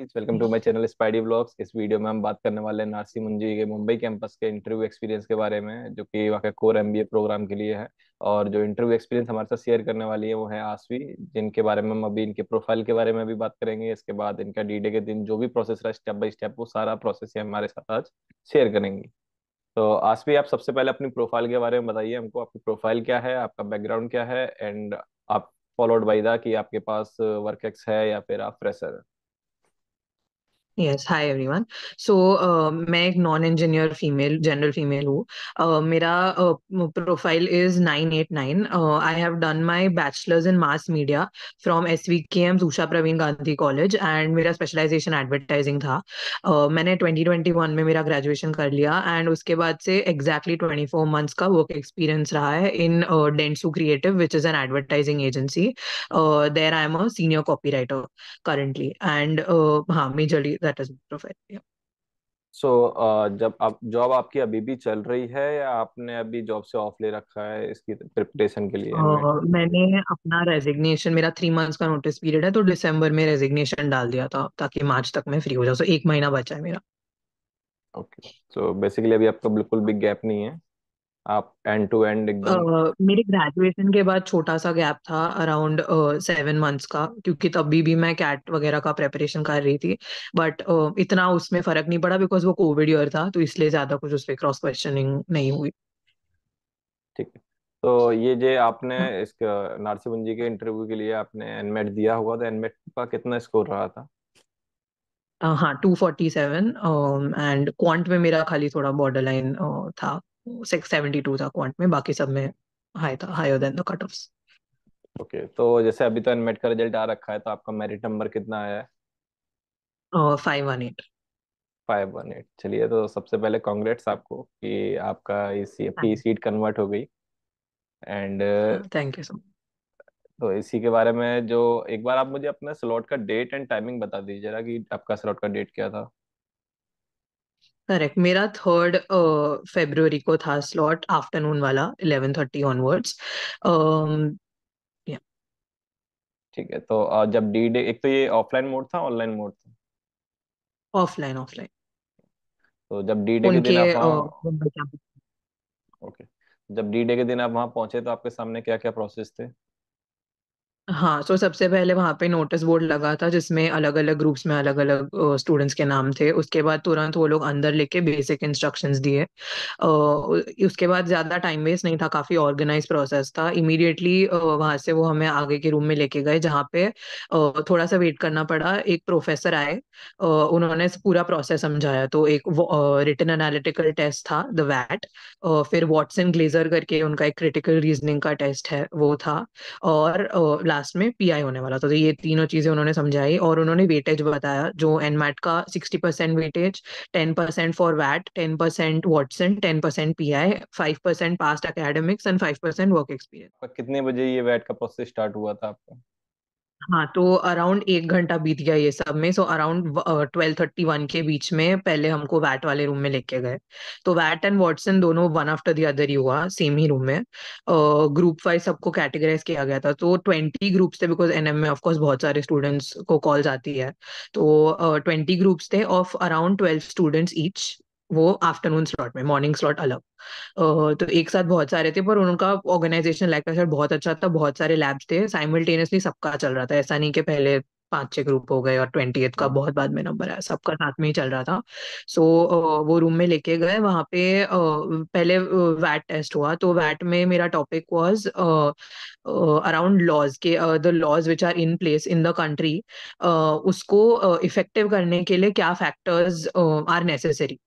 Guys welcome to my channel spidey vlogs इस video में हम बात करने वाले हैं नारसी मुंजी के मुंबई कैंपस के इंटरव्यू एक्सपीरियंस के बारे में जो कि वहाँ के कोर एमबीए प्रोग्राम के लिए है और जो इंटरव्यू एक्सपीरियंस हमारे साथ शेयर करने वाली है वो है आसवी जिनके बारे में हम अभी इनके प्रोफाइल के बारे में भी बात करेंगे इसके बाद इनका डी के दिन जो भी प्रोसेस रहा स्टेप बाई स्टेप वो सारा प्रोसेस हमारे साथ आज शेयर करेंगे तो आसवी आप सबसे पहले अपनी प्रोफाइल के बारे में बताइए हमको आपकी प्रोफाइल क्या है आपका बैकग्राउंड क्या है एंड आप फॉलोड बाई दा कि आपके पास वर्क एक्स है या फिर आप फ्रेशर है यस हाय एवरीवन सो मैं एक non engineer female general female हूँ uh, मेरा profile is nine eight nine I have done my bachelors in mass media from S V K M Usha Pravin Gandhi college and मेरा specialisation advertising था uh, मैंने twenty twenty one में मेरा graduation कर लिया and उसके बाद से एग्जैक्टली ट्वेंटी फोर मंथ्स का वर्क एक्सपीरियंस रहा है in Dentsu creative which is an advertising agency there I am a senior copy writer currently and हाँ majorly that has been provided. Yeah. So so, uh, जब आप job आपकी अभी भी चल रही है या आपने अभी जॉब से ऑफ ले रखा है इसकी प्रिपरेशन के लिए uh, मैंने अपना रेजिग्नेशन मेरा थ्री मंथ्स का नोटिस पीरियड है तो दिसंबर में रेजिग्नेशन डाल दिया था ताकि मार्च तक मैं फ्री हो जाऊँ सो so, एक महीना बचा है मेरा ओके सो बेसिकली अभी आपका बिल्कुल बिग गैप नहीं है आप एंड टू एंड एकदम मेरे ग्रेजुएशन के बाद छोटा सा गैप था अराउंड सेवन मंथ्स का क्योंकि तभी भी मैं कैट वगैरह का प्रेपरेशन कर रही थी बट uh, इतना उसमें फर्क नहीं पड़ा बिकॉज वो कोविड ईयर था तो इसलिए ज्यादा कुछ उस पर क्रॉस क्वेश्चनिंग नहीं हुई ठीक है तो ये जे आपने हाँ। इसका नारसिबन जी के इंटरव्यू के लिए आपने एनमेट दिया हुआ तो एनमेट का कितना स्कोर रहा था हाँ two forty seven and quant में मेरा खाली थोड़ा बॉर्डर लाइन uh, था सेवेंटी टू था क्वांट में बाकी सब में हाई था higher than the cut off okay तो जैसे अभी तो एनमेट का रिजल्ट आ रखा है तो आपका मेरिट नंबर कितना आया है five one eight five one eight चलिए तो सबसे पहले कॉन्ग्रेट्स आपको कि आपका इसी आपकी सीट कन्वर्ट हो गई and thank you so much तो इसी के बारे में जो एक बार आप मुझे अपना स्लॉट का डेट एंड टाइमिंग बता दीजिए जरा कि आपका स्लॉट का डेट क्या था करेक्ट मेरा थर्ड फेब्रुवरी को था स्लॉट आफ्टरनून वाला इलेवन थर्टी ऑनवर्ड्स ठीक है तो जब डी डे एक तो ये ऑफलाइन मोड था ऑनलाइन मोड था ऑफलाइन ऑफलाइन तो जब डी डे के दिन आप वहाँ ओके जब डी डे के दिन आप वहाँ पहुंचे तो आपके सामने क्या क्या प्रोसेस थे हाँ सो तो सबसे पहले वहाँ पे नोटिस बोर्ड लगा था जिसमें अलग अलग ग्रुप्स में अलग अलग स्टूडेंट्स के नाम थे उसके बाद तुरंत वो लोग अंदर लेके बेसिक इंस्ट्रक्शंस दिए उसके बाद ज़्यादा टाइम वेस्ट नहीं था काफ़ी ऑर्गेनाइज प्रोसेस था इमीडिएटली वहाँ से वो हमें आगे के रूम में लेके गए जहाँ पे थोड़ा सा वेट करना पड़ा एक प्रोफेसर आए उन्होंने पूरा प्रोसेस समझाया तो एक रिटर्न एनालिटिकल टेस्ट था द वैट फिर वॉटसन ग्लेजर करके उनका एक क्रिटिकल रीजनिंग का टेस्ट है वो था और लास्ट में पीआई होने वाला था तो ये तीनों चीजें उन्होंने समझाई और उन्होंने वेटेज बताया जो एनमैट का sixty percent weightage ten percent for वैट ten percent Watson ten percent P I five percent past academics and five percent work experience कितने बजे ये वैट का प्रोसेस स्टार्ट हुआ था आपका हाँ तो अराउंड एक घंटा बीत गया ये सब में so around twelve thirty one के बीच में पहले हमको वैट वाले रूम में लेके गए तो वैट एंड वॉटसन दोनों वन आफ्टर दी अदर ही हुआ सेम ही रूम में ग्रुप वाइज सबको कैटेगराइज किया गया था तो ट्वेंटी ग्रुप्स थे बिकॉज एन एम में ऑफकोर्स बहुत सारे स्टूडेंट्स को कॉल्स आती है तो ट्वेंटी ग्रुप्स थे of around twelve students each वो आफ्टरनून स्लॉट में मॉर्निंग स्लॉट अलग तो एक साथ बहुत सारे थे पर उनका ऑर्गेनाइजेशन लाइक का बहुत अच्छा था बहुत सारे लैब्स थे साइमल्टेनियसली सबका चल रहा था ऐसा नहीं कि पहले पांच छह ग्रुप हो गए और ट्वेंटी का बहुत बाद में नंबर आया सबका साथ में ही चल रहा था सो so, वो रूम में लेके गए वहां पे पहले वैट टेस्ट हुआ तो वैट में मेरा टॉपिक वाज अराउंड लॉज के the laws which are in place in the country उसको इफेक्टिव करने के लिए क्या factors are necessary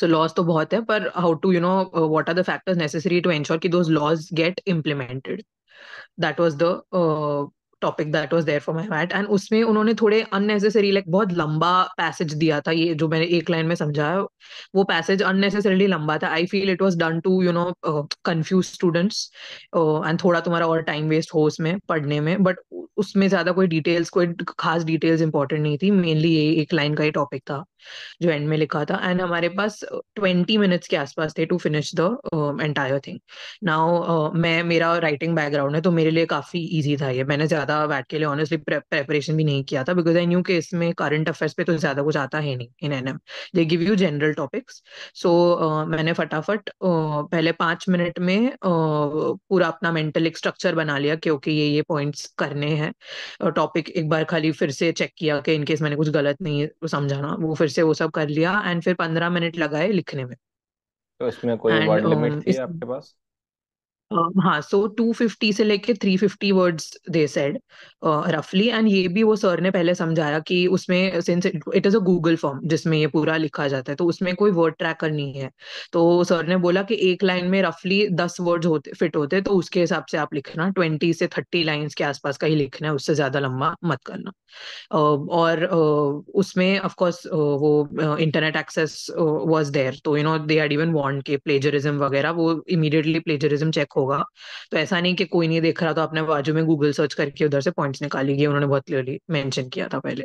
so laws तो बहुत है पर how to you know what are the factors necessary to ensure की those laws get implemented that was the topic that was there for my मैट एंड उसमें उन्होंने थोड़े अननेसेसरी लाइक बहुत लंबा पैसेज दिया था ये जो मैंने एक लाइन में समझाया वो पैसेज अननेसेसरीली लंबा था I feel it was done to you know confuse students and थोड़ा तुम्हारा और टाइम वेस्ट हो उसमें पढ़ने में बट उसमें ज्यादा कोई डिटेल्स कोई खास डिटेल्स इंपॉर्टेंट नहीं थी मेनली ये एक लाइन का ही टॉपिक था जो एंड में लिखा था एंड हमारे पास ट्वेंटी मिनट्स के आसपास थे to finish the entire thing now मैं मेरा राइटिंग बैकग्राउंड है तो मेरे लिए काफ़ी ईजी था ये मैंने ज़्यादा बैठ के लिए ऑनेस्टली प्रेपरेशन भी नहीं किया था बिकॉज आई न्यू कि इसमें करंट अफेयर्स पे तो ज़्यादा कुछ आता है नहीं in N M they give you general topics so मैंने फटाफट uh, पहले पांच मिनट में uh, पूरा अपना मेंटल एक स्ट्रक्चर बना लिया क्योंकि ये ये पॉइंट्स करने हैं टॉपिक uh, एक बार खाली फिर से चेक किया कि इनकेस मैंने कुछ गलत नहीं समझाना वो फिर फिर से वो सब कर लिया एंड फिर पंद्रह मिनट लगाए लिखने में तो इसमें कोई वर्ड लिमिट um, थी आपके पास Uh, हाँ सो टू फिफ्टी से लेके three fifty words they said रफली एंड ये भी वो सर ने पहले समझाया कि उसमें since it is a Google form जिसमें ये पूरा लिखा जाता है तो उसमें कोई वर्ड ट्रैकर नहीं है तो सर ने बोला कि एक लाइन में रफली दस वर्ड्स होते फिट होते तो उसके हिसाब से आप लिखना ट्वेंटी से थर्टी लाइन्स के आसपास का ही लिखना है उससे ज्यादा लंबा मत करना uh, और uh, उसमें ऑफकोर्स uh, वो इंटरनेट एक्सेस वॉज देयर तो you know they had even want के प्लेजरिज्म वगैरह वो इमीडिएटली प्लेजरिज्म चेक होगा तो ऐसा नहीं कि कोई नहीं देख रहा तो आपने बाजू में गूगल सर्च करके उधर से पॉइंट्स निकाली गई उन्होंने बहुत क्लियरली मेंशन किया था पहले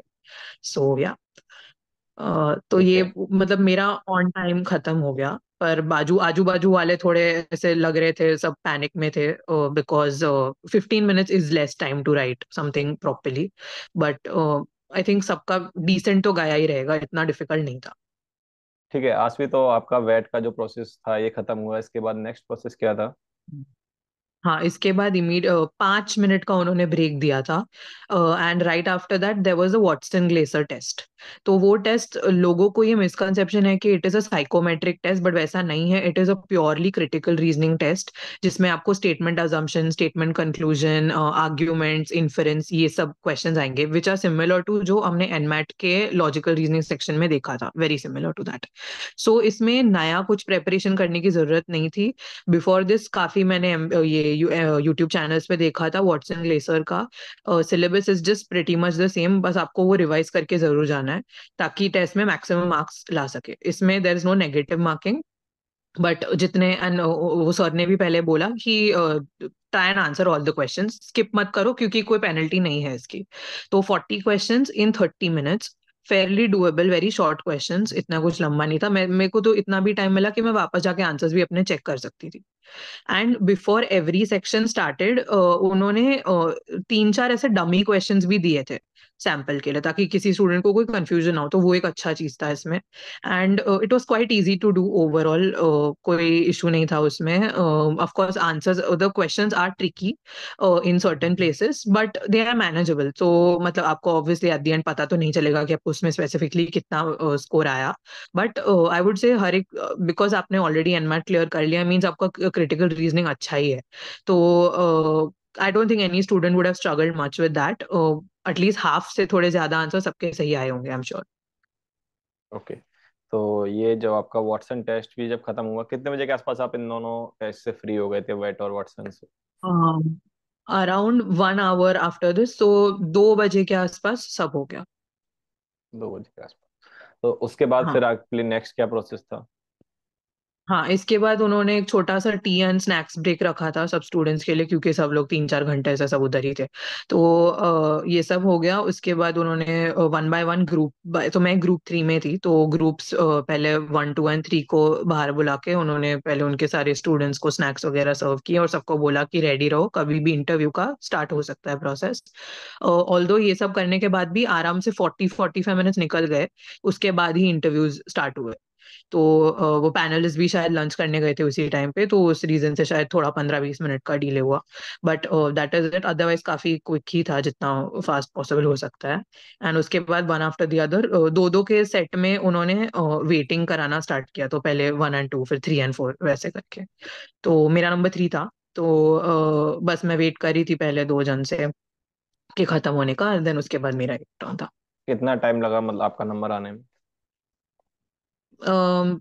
सो so, या yeah. uh, तो ये मतलब मेरा ऑन टाइम खत्म हो गया पर बाजू आजू बाजू वाले थोड़े ऐसे लग रहे थे सब पैनिक में थे because fifteen minutes is less time to write something properly but I think सबका डिसेंट तो गया ही रहेगा इतना डिफिकल्ट नहीं था ठीक है आज भी तो आपका वेट का जो प्रोसेस था ये खत्म हुआ इसके बाद नेक्स्ट प्रोसेस क्या था Mm-hmm. हाँ इसके बाद इमीड पांच मिनट का उन्होंने ब्रेक दिया था and right after that there was a Watson Glaser test तो वो टेस्ट लोगों को ये मिसकनसेप्शन है कि it is a psychometric test but वैसा नहीं है it is a purely critical reasoning test जिसमें आपको statement assumption statement conclusion arguments inference ये सब क्वेश्चन आएंगे विच आर सिमिलर टू जो हमने एनमैट के लॉजिकल रीजनिंग सेक्शन में देखा था very similar to that so इसमें नया कुछ प्रेपरेशन करने की जरूरत नहीं थी बिफोर दिस काफी मैंने ये यूट्यूब चैनल्स uh, पे देखा था वॉटसन लेसर का syllabus is just pretty much the same बस आपको वो रिवाइज करके जरूर जाना है ताकि टेस्ट में मैक्सिमम मार्क्स ला सके इसमें there is no negative marking but जितने एंड वो सर ने भी पहले बोला कि try and answer all the question skip मत करो क्योंकि कोई पेनल्टी नहीं है इसकी तो forty question in thirty minutes fairly doable very short question इतना कुछ लंबा नहीं था मेरे को तो इतना भी टाइम मिला कि मैं वापस जाके आंसर्स भी अपने चेक कर सकती थी and before every section started उन्होंने uh, तीन चार ऐसे डमी क्वेश्चन भी दिए थे सैम्पल के लिए ताकि किसी स्टूडेंट को कोई कंफ्यूजन ना हो तो वो एक अच्छा चीज था इसमें and it was quite easy to do overall कोई इशू नहीं था उसमें of course answers the question are tricky in certain places but they are manageable तो मतलब आपको ऑब्वियसली एट दी एंड पता तो नहीं चलेगा कि आपको उसमें स्पेसिफिकली कितना स्कोर uh, आया बट आई वुड से हर एक बिकॉज uh, आपने ऑलरेडी एनमेट क्लियर कर लिया मीन्स आपका क्रिटिकल रीजनिंग अच्छा ही है तो I don't think any student would have struggled much with that at least half से थोड़े ज्यादा आंसर सबके सही आए होंगे आई एम श्योर ओके तो ये जो आपका वाटसन टेस्ट भी जब खत्म हुआ कितने बजे के आसपास आप इन दोनों टेस्ट से फ्री हो गए थे वेट और वाटसन से around one hour after this तो दो बजे के आसपास सब हो गया दो बजे के आसपास तो उसके बाद हाँ. फिर आपके लिए नेक्स्ट क्या प्रोसेस था हाँ, इसके बाद उन्होंने एक छोटा-सा टी एंड स्नैक्स ब्रेक रखा था सब स्टूडेंट्स के लिए क्योंकि सब लोग तीन चार घंटे से सब उधर ही थे। तो ये सब हो गया उसके बाद उन्होंने वन बाय वन ग्रुप तो मैं ग्रुप थ्री में थी तो ग्रुप्स पहले वन टू एंड थ्री को बाहर बुला के उन्होंने पहले उनके सारे स्टूडेंट्स को स्नैक्स वगैरह सर्व किए और सबको बोला कि रेडी रहो, कभी भी इंटरव्यू का स्टार्ट हो सकता है प्रोसेस। ऑल ऑल्दो ये सब करने के बाद भी आराम से फोर्टी फाइव मिनट्स निकल गए, उसके बाद ही इंटरव्यूज़ स्टार्ट हुए। तो वो पैनलिस्ट भी शायद लंच करने गए थे उसी टाइम पे तो उस रीजन से शायद थोड़ा पंद्रह बीस मिनट का डिले हुआ but that is it otherwise काफी क्विक ही था जितना फास्ट पॉसिबल हो सकता है एंड उसके बाद वन आफ्टर दी अदर दो दो के सेट में उन्होंने वेटिंग कराना स्टार्ट किया तो पहले वन एंड टू फिर थ्री एंड फोर वैसे करके तो मेरा नंबर थ्री था तो बस मैं वेट कर रही थी पहले दो जन से कि खत्म होने का देन उसके बाद मेरा एक टर्न था कितना टाइम लगा मतलब आपका नंबर आने में Um,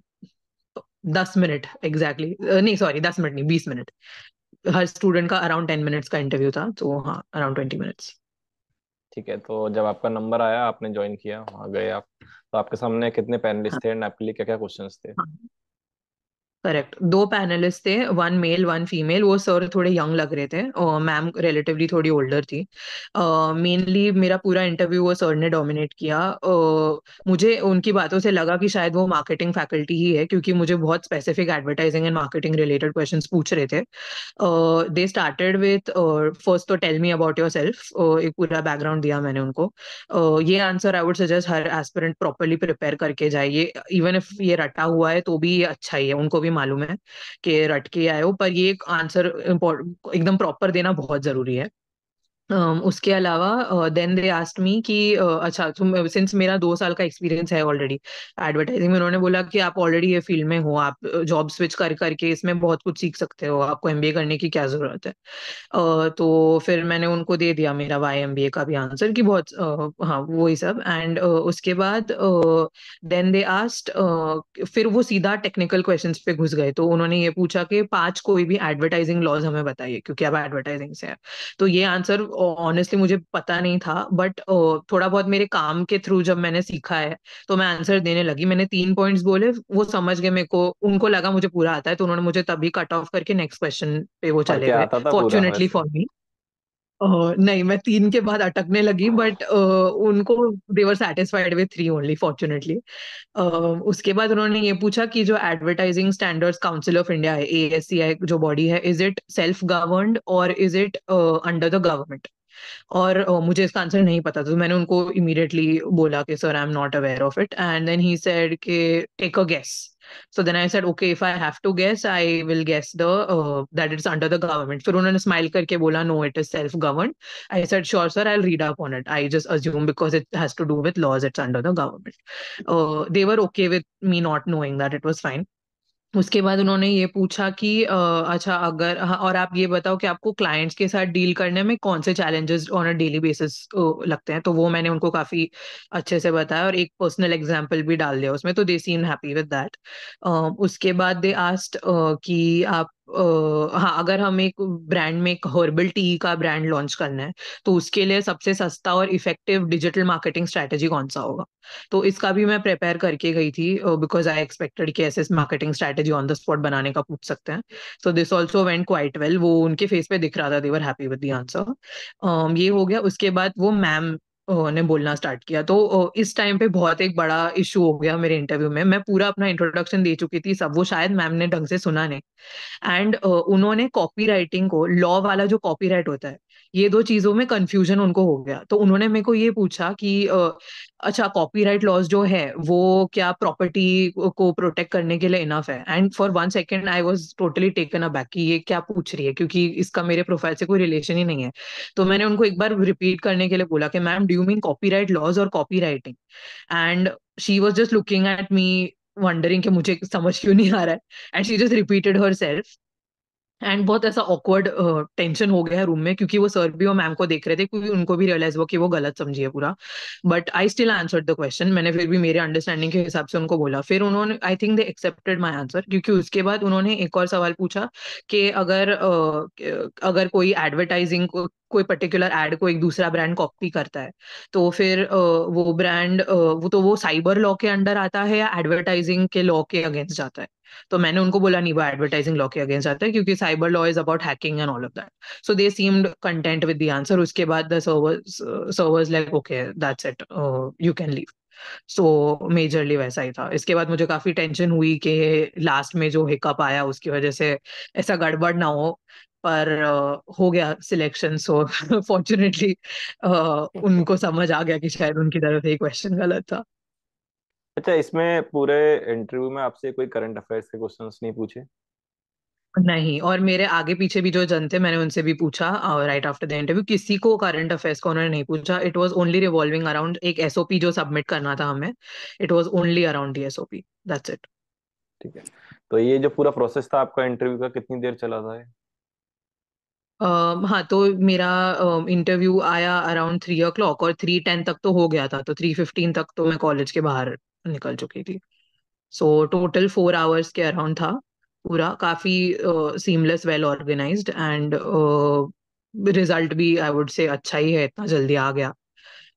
दस मिनट एग्जैक्टली uh, नहीं सॉरी दस मिनट नहीं बीस मिनट हर स्टूडेंट का अराउंड टेन मिनट्स का इंटरव्यू था तो हाँ अराउंड ट्वेंटी मिनट्स ठीक है तो जब आपका नंबर आया आपने ज्वाइन किया वहाँ गए आप तो आपके सामने कितने पैनलिस्ट हाँ. थे एंड आपके लिए क्या क्या क्वेश्चंस थे हाँ. करेक्ट दो पैनलिस्ट थे वन मेल वन फीमेल वो सर थोड़े यंग लग रहे थे और मैम रिलेटिवली थोड़ी ओल्डर थी मेनली uh, मेरा पूरा इंटरव्यू वो सर ने डोमिनेट किया uh, मुझे उनकी बातों से लगा कि शायद वो मार्केटिंग फैकल्टी ही है क्योंकि मुझे बहुत specific advertising and marketing related question पूछ रहे थे दे स्टार्टेड विथ फर्स्ट तो tell me about yourself एक पूरा बैकग्राउंड दिया मैंने उनको uh, ये आंसर आई वुड सजेस्ट हर एस्पिरेंट प्रॉपरली प्रिपेयर करके जाए ये इवन इफ ये रटा हुआ है तो भी ये अच्छा ही है उनको भी मालूम है कि रट के आए हो पर ये आंसर एकदम प्रॉपर देना बहुत जरूरी है उसके अलावा देन दे आस्ट मी कि अच्छा सिंस मेरा दो साल का एक्सपीरियंस है ऑलरेडी एडवर्टाइजिंग में उन्होंने बोला कि आप ऑलरेडी ये फील्ड में हो आप जॉब स्विच कर करके इसमें बहुत कुछ सीख सकते हो आपको एम करने की क्या जरूरत है तो फिर मैंने उनको दे दिया मेरा वाई एम का भी आंसर कि बहुत हाँ हाँ वही सब एंड उसके बाद देन दे आस्ट फिर वो सीधा टेक्निकल क्वेश्चन पे घुस गए तो उन्होंने ये पूछा कि पांच कोई भी एडवर्टाइजिंग लॉज हमें बताइए क्योंकि आप एडवर्टाइजिंग से है तो ये आंसर ऑनेस्टली मुझे पता नहीं था बट थोड़ा बहुत मेरे काम के थ्रू जब मैंने सीखा है तो मैं आंसर देने लगी मैंने तीन पॉइंट्स बोले वो समझ गए मेरे को उनको लगा मुझे पूरा आता है तो उन्होंने मुझे तभी कट ऑफ करके नेक्स्ट क्वेश्चन पे वो चले गए फॉर्चुनेटली फॉर मी नहीं मैं तीन के बाद अटकने लगी बट उनको they were satisfied with three only fortunately उसके बाद उन्होंने ये पूछा कि जो advertising standards council of India है ए एस सी आई जो बॉडी है इज इट सेल्फ गवर्न और is it under the government और uh, मुझे इसका आंसर नहीं पता था तो मैंने उनको इमीडिएटली बोला कि sir I am not aware of it and then he said के take a guess So then I said, okay, if I have to guess, I will guess the uh, that it's under the government. फिर उन्होंने smile करके बोला, no, it is self-governed. I said, sure, sir, I'll read up on it. I just assume because it has to do with laws, it's under the government. Uh, they were okay with me not knowing that it was fine. उसके बाद उन्होंने ये पूछा कि आ, अच्छा अगर हाँ, और आप ये बताओ कि आपको क्लाइंट्स के साथ डील करने में कौन से challenges on a daily basis लगते हैं तो वो मैंने उनको काफी अच्छे से बताया और एक पर्सनल एग्जांपल भी डाल दिया उसमें तो they seem happy with that उसके बाद दे आस्ट कि आप Uh, हाँ अगर हम एक ब्रांड में एक हर्बल टी का ब्रांड लॉन्च करना है तो उसके लिए सबसे सस्ता और इफेक्टिव डिजिटल मार्केटिंग स्ट्रेटेजी कौन सा होगा तो इसका भी मैं प्रिपेयर करके गई थी बिकॉज आई एक्सपेक्टेड कि ऐसे marketing strategy on the spot बनाने का पूछ सकते हैं so this also went quite well वो उनके फेस पे दिख रहा था they were happy with the answer ये हो गया उसके बाद वो मैम ने बोलना स्टार्ट किया तो इस टाइम पे बहुत एक बड़ा इशू हो गया मेरे इंटरव्यू में मैं पूरा अपना इंट्रोडक्शन दे चुकी थी सब वो शायद मैम ने ढंग से सुना नहीं एंड उन्होंने कॉपी राइटिंग को लॉ वाला जो कॉपी राइट होता है ये दो चीजों में कंफ्यूजन उनको हो गया तो उन्होंने मेरे को ये पूछा कि अच्छा कॉपीराइट लॉज जो है वो क्या प्रॉपर्टी को प्रोटेक्ट करने के लिए इनफ है and for one second I was totally taken aback कि ये क्या पूछ रही है क्योंकि इसका मेरे प्रोफाइल से कोई रिलेशन ही नहीं है तो मैंने उनको एक बार रिपीट करने के लिए बोला कि ma'am do you mean copy laws और copy writing and she was just looking at me wondering कि मुझे समझ क्यों नहीं आ रहा है and she just repeated herself and बहुत ऐसा ऑकवर्ड टेंशन हो गया है रूम में क्योंकि वो सर भी और मैम को देख रहे थे क्योंकि उनको भी रियलाइज हुआ कि वो गलत समझिए पूरा but I still answer the question मैंने फिर भी मेरे अंडरस्टैंडिंग के हिसाब से उनको बोला फिर उन्होंने I think they accepted my answer क्योंकि उसके बाद उन्होंने एक और सवाल पूछा कि अगर uh, अगर कोई एडवर्टाइजिंग को, कोई पर्टिकुलर एड को एक दूसरा ब्रांड कॉपी करता है तो फिर uh, वो ब्रांड uh, वो तो वो साइबर लॉ के अंडर आता है या एडवर्टाइजिंग के लॉ के अगेंस्ट जाता है तो मैंने उनको बोला नहीं वो एडवर्टाइजिंग लॉ के अगेंस्ट आता है क्योंकि cyber law is about hacking and all of that so they seemed content with the answer उसके बाद the servers servers like okay that's it you can leave so majorly वैसा ही था इसके बाद मुझे काफी टेंशन हुई कि लास्ट में जो हिकअप आया उसकी वजह से ऐसा गड़बड़ ना हो पर uh, हो गया सिलेक्शन सो फॉर्चुनेटली उनको समझ आ गया कि शायद उनकी तरफ से क्वेश्चन गलत था अच्छा इसमें पूरे इंटरव्यू में आपसे कोई करंट अफेयर्स के क्वेश्चंस नहीं पूछे नहीं और मेरे आगे पीछे भी जो जन थे मैंने उनसे भी पूछा और राइट आफ्टर द इंटरव्यू किसी को करंट अफेयर्स का उन्होंने नहीं पूछा it was only revolving around एक एसओपी जो सबमिट करना था हमें it was only around the SOP that's it ठीक है तो ये जो पूरा प्रोसेस था आपका इंटरव्यू का कितनी देर चला था है? Uh, हाँ तो मेरा इंटरव्यू uh, आया अराउंड थ्री ओ क्लॉक और थ्री टेन तक तो हो गया था तो थ्री फिफ्टीन तक तो मैं कॉलेज के बाहर निकल चुकी थी सो टोटल फोर आवर्स के अराउंड था पूरा काफी seamless well organise and result भी आई वुड से अच्छा ही है इतना जल्दी आ गया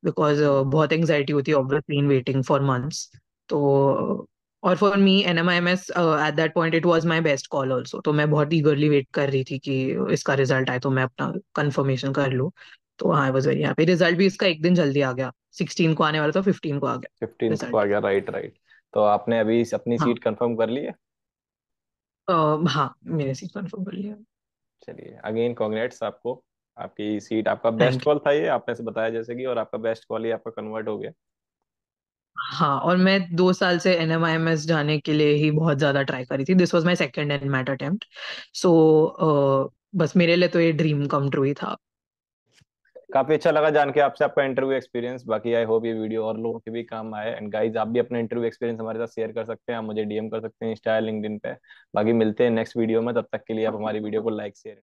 बिकॉज uh, बहुत एंगजाइटी होती है obviously in waiting for months तो और for me N M I M S at that point it was my best call also तो मैं बहुत ईगरली वेट कर रही थी कि इसका रिजल्ट आए तो मैं अपना कन्फर्मेशन कर लूँ तो I was very happy result भी इसका एक दिन जल्दी आ गया 16 को आने वाला था 15 को आ गया 15 result. को आ गया राइट राइट तो आपने अभी अपनी हाँ. सीट कंफर्म कर ली है uh, हाँ मेरी सीट कंफर्म कर ली है चलिए अगेन कॉन्ग्रेट्स आपको आपकी सीट आपका बेस्ट कॉल था ये आपने से बताया जैसे कि और आपका बेस्ट कॉल ही आपका कन्वर्ट हो गया हाँ और मैं दो साल से एन जाने के लिए ही बहुत ज्यादा ट्राई करी थी this was my second and MAT attempt so बस मेरे लिए तो ये ड्रीम कम ट्रू ही था काफी अच्छा लगा जान के आपसे आपका इंटरव्यू एक्सपीरियंस बाकी आई होप ये वीडियो और लोगों के भी काम आए एंड गाइज आप भी अपना इंटरव्यू एक्सपीरियंस हमारे साथ शेयर कर सकते हैं आप मुझे डीएम कर सकते हैं इंस्टा लिंक पे बाकी मिलते हैं नेक्स्ट वीडियो में तब तक के लिए आप हमारी वीडियो को लाइक शेयर